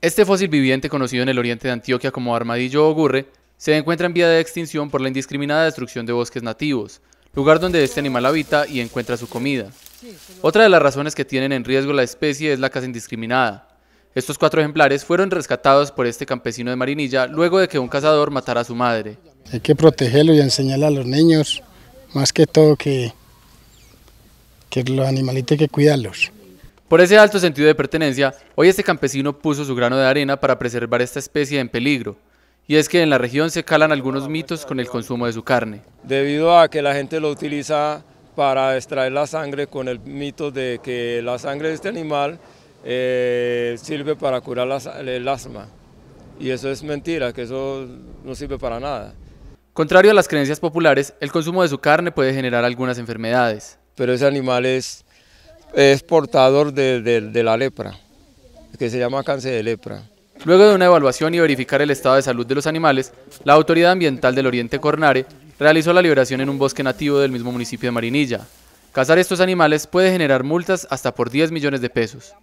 Este fósil viviente, conocido en el oriente de Antioquia como armadillo o gurre, se encuentra en vía de extinción por la indiscriminada destrucción de bosques nativos, lugar donde este animal habita y encuentra su comida. Otra de las razones que tienen en riesgo la especie es la caza indiscriminada. Estos cuatro ejemplares fueron rescatados por este campesino de Marinilla luego de que un cazador matara a su madre. Hay que protegerlo y enseñarle a los niños, más que todo que, que los animalitos hay que cuidarlos. Por ese alto sentido de pertenencia, hoy este campesino puso su grano de arena para preservar esta especie en peligro, y es que en la región se calan algunos mitos con el consumo de su carne. Debido a que la gente lo utiliza para extraer la sangre con el mito de que la sangre de este animal eh, sirve para curar el asma. Y eso es mentira, que eso no sirve para nada. Contrario a las creencias populares, el consumo de su carne puede generar algunas enfermedades. Pero ese animal es es portador de, la lepra, que se llama cáncer de lepra. Luego de una evaluación y verificar el estado de salud de los animales, la Autoridad Ambiental del Oriente Cornare realizó la liberación en un bosque nativo del mismo municipio de Marinilla. Cazar estos animales puede generar multas hasta por 10 millones de pesos.